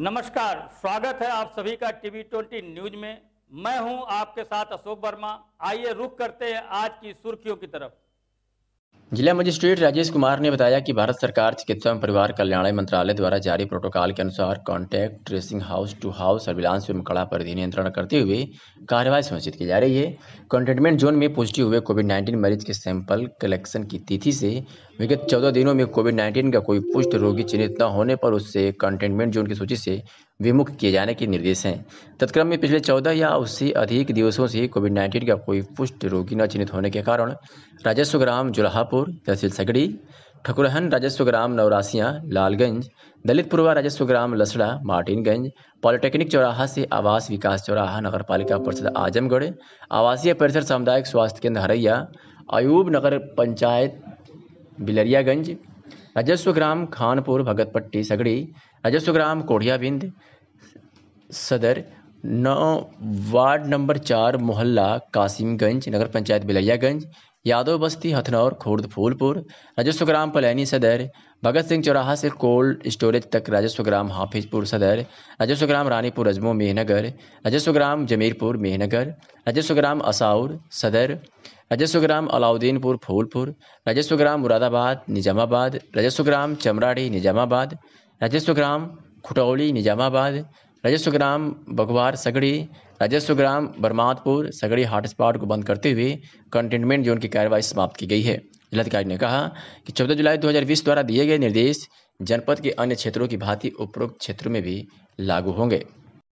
नमस्कार स्वागत है आप सभी का टीवी ट्वेंटी न्यूज में मैं हूं आपके साथ अशोक वर्मा आइए रुक करते हैं आज की सुर्खियों की तरफ जिला मजिस्ट्रेट राजेश कुमार ने बताया कि भारत सरकार चिकित्सा एवं परिवार कल्याण मंत्रालय द्वारा जारी प्रोटोकॉल के अनुसार contact tracing house to house surveillance एवं कड़ा पर नियंत्रण करते हुए कार्रवाई सुनिश्चित की जा रही है कंटेनमेंट जोन में पॉजिटिव हुए कोविड नाइन्टीन मरीज के सैंपल कलेक्शन की तिथि से विगत चौदह दिनों में कोविड नाइन्टीन का कोई पुष्ट रोगी चिन्हित न होने पर उससे कंटेनमेंट जोन की सूची से विमुख किए जाने के निर्देश हैं तत्क्रम में पिछले चौदह या उससे अधिक दिवसों से कोविड नाइन्टीन का कोई पुष्ट रोगी न चिन्हित होने के कारण राजस्व ग्राम जुलाहापुर तहसील सगड़ी ठकुरहन राजस्व ग्राम नवरासियाँ लालगंज दलितपुरवा राजस्व ग्राम लसड़ा मार्टिनगंज पॉलिटेक्निक चौराहा से आवास विकास चौराहा नगर पालिका परिषद आजमगढ़ आवासीय परिसर सामुदायिक स्वास्थ्य केंद्र हरैया अयूब नगर पंचायत बिलरियागंज राजस्व ग्राम खानपुर भगतपट्टी सगड़ी राजस्व ग्राम कोढ़ियाबिंद सदर नौ वार्ड नंबर चार मोहल्ला कासिमगंज नगर पंचायत बिलैयागंज यादव बस्ती हथनौर खुर्द फूलपुर राजस्व ग्राम पलैनी सदर भगत सिंह चौराहा से कोल्ड स्टोरेज तक राजस्व ग्राम हाफिजपुर सदर राजस्व ग्राम रानीपुर अजमो मेहनगर राजस्व ग्राम जमीरपुर मेहनगर राजस्व ग्राम असाउर सदर राजस्व ग्राम अलाउद्दीनपुर फूलपुर राजस्व ग्राम मुरादाबाद निजामाबाद राजस्व ग्राम चमराड़ी निजामाबाद राजस्व ग्राम खुटौली निजामाबाद राजस्व ग्राम बघवार सगड़ी राजस्व ग्राम बरमातपुर सगड़ी हॉटस्पॉट को बंद करते हुए कंटेनमेंट जोन की कार्रवाई समाप्त की गई है जिलाधिकारी ने कहा कि 14 जुलाई 2020 द्वारा दिए गए निर्देश जनपद के अन्य क्षेत्रों की भांति उपरोक्त क्षेत्रों में भी लागू होंगे